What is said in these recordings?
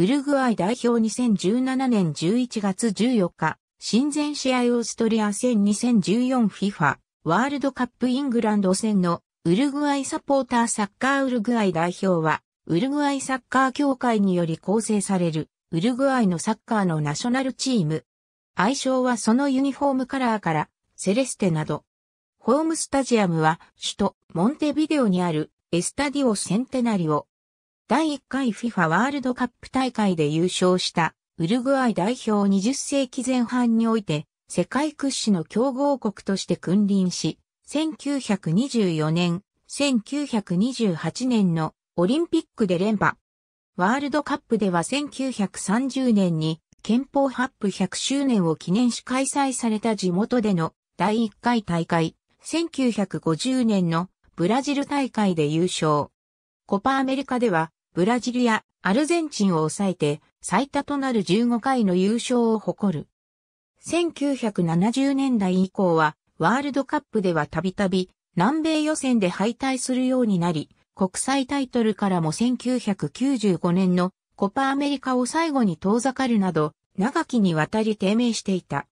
ウルグアイ代表2017年11月14日、親善試合オーストリア戦 2014FIFA ワールドカップイングランド戦のウルグアイサポーターサッカーウルグアイ代表は、ウルグアイサッカー協会により構成されるウルグアイのサッカーのナショナルチーム。愛称はそのユニフォームカラーからセレステなど。ホームスタジアムは首都モンテビデオにあるエスタディオセンテナリオ第1回 FIFA ワールドカップ大会で優勝したウルグアイ代表20世紀前半において世界屈指の強豪国として君臨し、1924年、1928年のオリンピックで連覇。ワールドカップでは1930年に憲法発布100周年を記念し開催された地元での第1回大会、1950年のブラジル大会で優勝。コパアメリカではブラジルやアルゼンチンを抑えて最多となる15回の優勝を誇る。1970年代以降はワールドカップではたびたび南米予選で敗退するようになり、国際タイトルからも1995年のコパアメリカを最後に遠ざかるなど、長きにわたり低迷していた。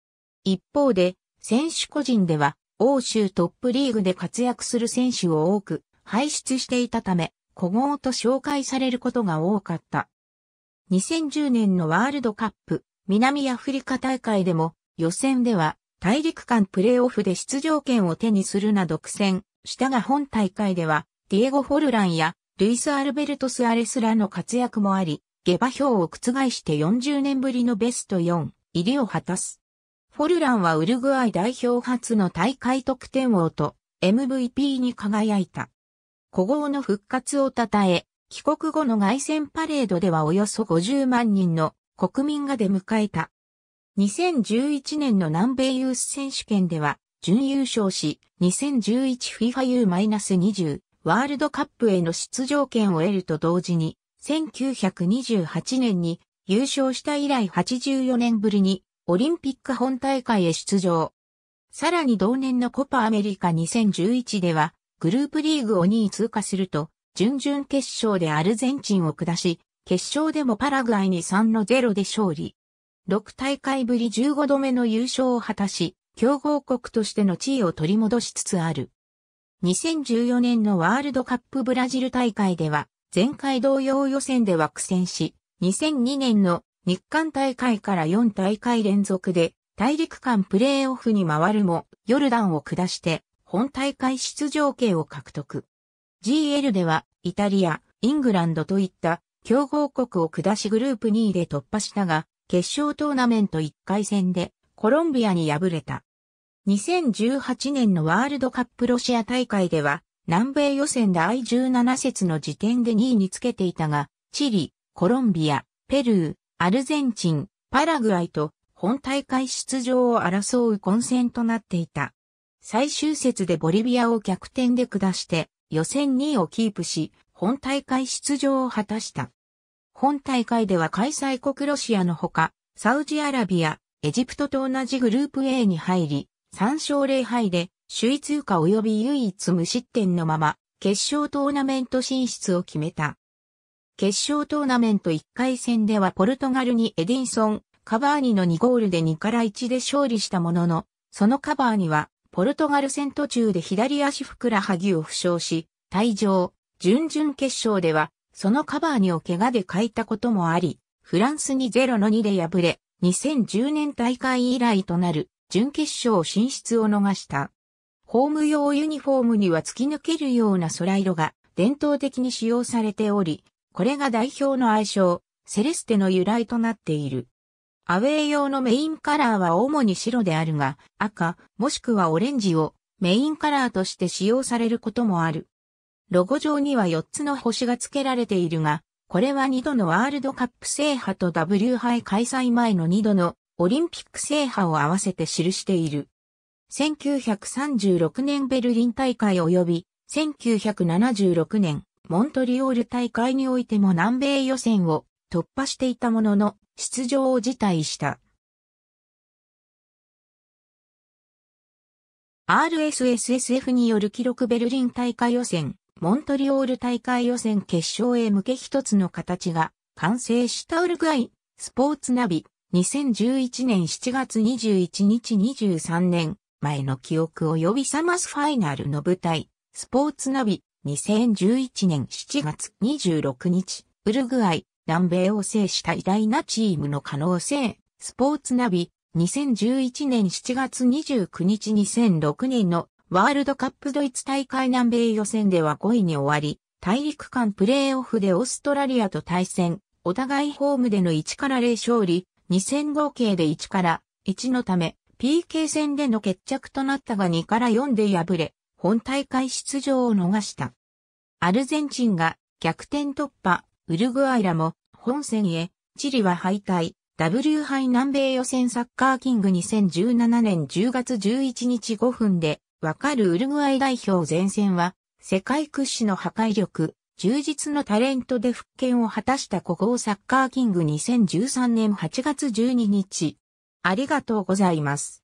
一方で、選手個人では、欧州トップリーグで活躍する選手を多く輩出していたため、古豪と紹介されることが多かった。2010年のワールドカップ南アフリカ大会でも予選では大陸間プレーオフで出場権を手にするなど苦戦したが本大会ではディエゴ・フォルランやルイス・アルベルトス・アレスらの活躍もあり、下馬評を覆して40年ぶりのベスト4入りを果たす。フォルランはウルグアイ代表初の大会得点王と MVP に輝いた。古豪の復活を称え、帰国後の外戦パレードではおよそ50万人の国民が出迎えた。2011年の南米ユース選手権では準優勝し、2011FIFAU-20 ワールドカップへの出場権を得ると同時に、1928年に優勝した以来84年ぶりにオリンピック本大会へ出場。さらに同年のコパアメリカ2011ではグループリーグを2位通過すると、準々決勝でアルゼンチンを下し、決勝でもパラグアイに3の0で勝利。6大会ぶり15度目の優勝を果たし、強豪国としての地位を取り戻しつつある。2014年のワールドカップブラジル大会では、前回同様予選では苦戦し、2002年の日韓大会から4大会連続で大陸間プレーオフに回るも、ヨルダンを下して本大会出場権を獲得。GL では、イタリア、イングランドといった強豪国を下しグループ2位で突破したが、決勝トーナメント1回戦でコロンビアに敗れた。2018年のワールドカップロシア大会では、南米予選第17節の時点で2位につけていたが、チリ、コロンビア、ペルー、アルゼンチン、パラグアイと本大会出場を争う混戦となっていた。最終節でボリビアを逆転で下して予選2位をキープし、本大会出場を果たした。本大会では開催国ロシアのほか、サウジアラビア、エジプトと同じグループ A に入り、3勝0敗で首位通過及び唯一無失点のまま、決勝トーナメント進出を決めた。決勝トーナメント1回戦ではポルトガルにエディンソン、カバーニの2ゴールで2から1で勝利したものの、そのカバーニはポルトガル戦途中で左足ふくらはぎを負傷し、退場、準々決勝では、そのカバーにを怪我で書いたこともあり、フランスに0の2で敗れ、2010年大会以来となる準決勝進出を逃した。ホーム用ユニフォームには突き抜けるような空色が伝統的に使用されており、これが代表の愛称、セレステの由来となっている。アウェー用のメインカラーは主に白であるが、赤、もしくはオレンジをメインカラーとして使用されることもある。ロゴ上には4つの星が付けられているが、これは2度のワールドカップ制覇と W 杯開催前の2度のオリンピック制覇を合わせて記している。1936年ベルリン大会及び1976年モントリオール大会においても南米予選を突破していたものの、出場を辞退した。RSSSF による記録ベルリン大会予選、モントリオール大会予選決勝へ向け一つの形が完成したウルグアイ、スポーツナビ、2011年7月21日23年前の記憶を呼び覚ますファイナルの舞台、スポーツナビ、2011年7月26日、ウルグアイ、南米を制した偉大なチームの可能性、スポーツナビ、2011年7月29日2006年のワールドカップドイツ大会南米予選では5位に終わり、大陸間プレーオフでオーストラリアと対戦、お互いホームでの1から0勝利、2戦合計で1から1のため、PK 戦での決着となったが2から4で敗れ、本大会出場を逃した。アルゼンチンが逆転突破、ウルグアイらも本戦へ、チリは敗退、W 杯南米予選サッカーキング2017年10月11日5分で、わかるウルグアイ代表前線は、世界屈指の破壊力、充実のタレントで復権を果たした古豪サッカーキング2013年8月12日。ありがとうございます。